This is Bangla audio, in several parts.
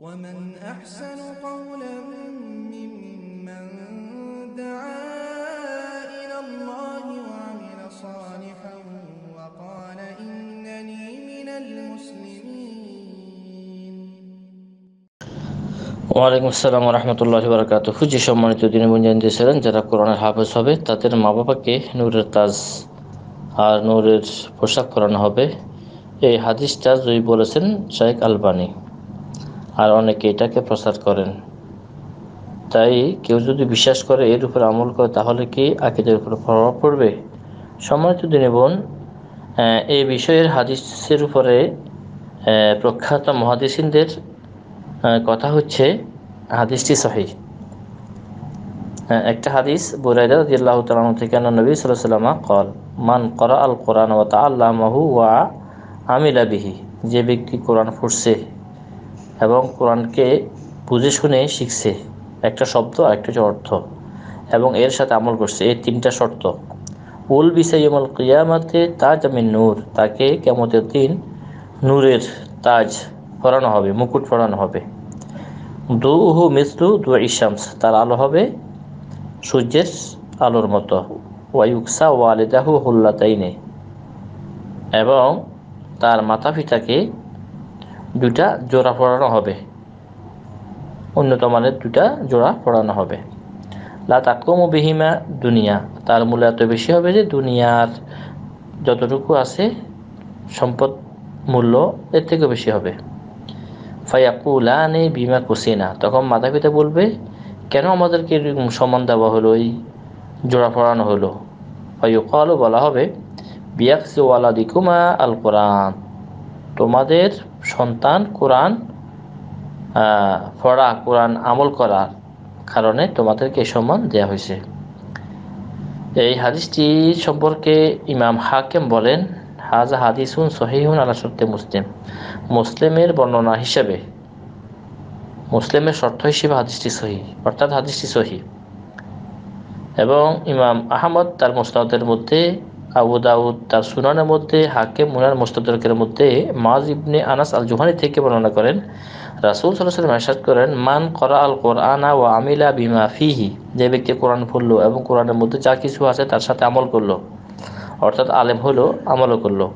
ومن أحسن قولا ممن دعا إلى الله وعمل صالحا وقال إنني من المسلمين ওয়ালাইকুম আসসালাম রহমতুল্লাহ বরকাত হুজি সম্মানিত দিন বুঞ্জান দিয়েছিলেন যারা কোরআনের হাফেজ হবে তাদের মা বাবাকে নূরের তাজ আর নূরের পোশাক পরানো হবে এই হাদিসটা জয়ী বলেছেন শাহেক আলবানি আর অনেকে এটাকে প্রচার করেন তাই কেউ যদি বিশ্বাস করে এর উপর আমল করে তাহলে কি আকিদের উপর প্রভাব পড়বে সম্মানিত দিনে বোন এই বিষয়ের হাদিসের উপরে প্রখ্যাত মহাদিসিনদের কথা হচ্ছে হাদিসটি সহি একটা হাদিস বুরাইদা জিল্লাহ তালাম থেকে নবী সাল্লামা কল মান করা আল কোরআন ও তা আল্লাহ মাহু ওয়া আমিলা বিহি যে ব্যক্তি কোরআন ফুটছে এবং কোরআনকে বুঝে শুনে শিখছে একটা শব্দ আর একটা হচ্ছে অর্থ এবং এর সাথে আমল করছে এই তিনটা শর্ত উল বিসাইমল কিয়ামাতে তাজ আমি নূর তাকে কেমতের দিন নূরের তাজ পরানো হবে মুকুট পরানো হবে দু উহু মিসলু দু ইশামস তার আলো হবে সূর্যের আলোর মতো ওয়াইউকসা ওয়ালিদাহু তাইনে এবং তার মাতা পিতাকে দুটা জোড়া পড়ানো হবে উন্নত মানের দুটা জোড়া পড়ানো হবে লাতাকুমু বিহিমা দুনিয়া তার মূল্য এত বেশি হবে যে দুনিয়ার যতটুকু আছে সম্পদ মূল্য এর থেকে বেশি হবে ফাইয়াকুলানে বিমা কুসিনা তখন মাতা পিতা বলবে কেন আমাদেরকে সমান দেওয়া হলো এই জোড়া পড়ানো হলো ফাইকলও বলা হবে বিয়াকসি দিকুমা আল কোরআন তোমাদের সন্তান কোরআন পড়া কোরআন আমল করার কারণে তোমাদেরকে সম্মান দেয়া হয়েছে এই হাদিসটি সম্পর্কে ইমাম হাকিম বলেন হাজা হাদিসুন সহিহুন আলা সত্যি মুসলিম মুসলিমের বর্ণনা হিসেবে মুসলিমের শর্ত হিসেবে হাদিসটি সহি অর্থাৎ হাদিসটি সহি এবং ইমাম আহমদ তার মুসলাদের মধ্যে আবু দাউদ তার সুনানের মধ্যে হাকে মুনার মোস্তাদরকের মধ্যে মাজ ইবনে আনাস আল জুহানি থেকে বর্ণনা করেন রাসুল সাল্লাম মেসাদ করেন মান করা আল কোরআনা ও আমিলা বিমা ফিহি যে ব্যক্তি কোরআন পড়লো এবং কোরআনের মধ্যে যা কিছু আছে তার সাথে আমল করলো অর্থাৎ আলেম হলো আমলও করলো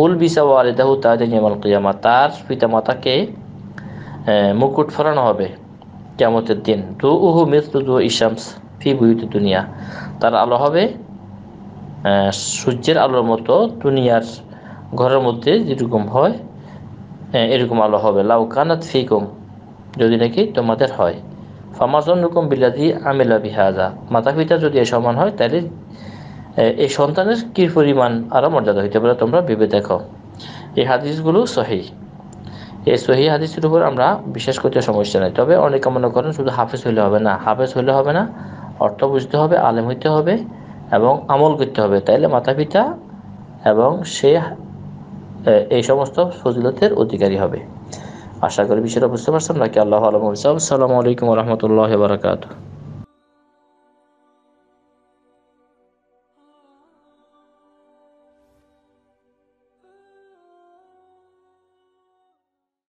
উল বিসা ও আলিদাহু তাজমাল কিয়ামা তার পিতা মাতাকে মুকুট ফেরানো হবে কেমতের দিন দু উহু মিসু দু ইশামস ফি বুয়ুত দুনিয়া তার আলো হবে সূর্যের আলোর মতো দুনিয়ার ঘরের মধ্যে যেরকম হয় এরকম আলো হবে লাউ কানাত ফিকুম যদি নাকি তোমাদের হয় ফামাজন রকম বিলাদি আমিলা বিহাজা মাতা পিতা যদি এ সমান হয় তাহলে এই সন্তানের কি পরিমাণ আরও মর্যাদা হইতে পারে তোমরা ভেবে দেখো এই হাদিসগুলো সহি এই সহি হাদিসের উপর আমরা বিশেষ করতে সমস্যা নেই তবে অনেকে মনে করেন শুধু হাফেজ হইলে হবে না হাফেজ হইলে হবে না অর্থ বুঝতে হবে আলেম হইতে হবে এবং আমল করতে হবে তাইলে মাতা পিতা এবং সে এই সমস্ত ফজিলতের অধিকারী হবে আশা করি বিষয়টা বুঝতে পারছেন নাকি আল্লাহ আলম সালামু আলাইকুম রহমতুল্লাহ বারকাত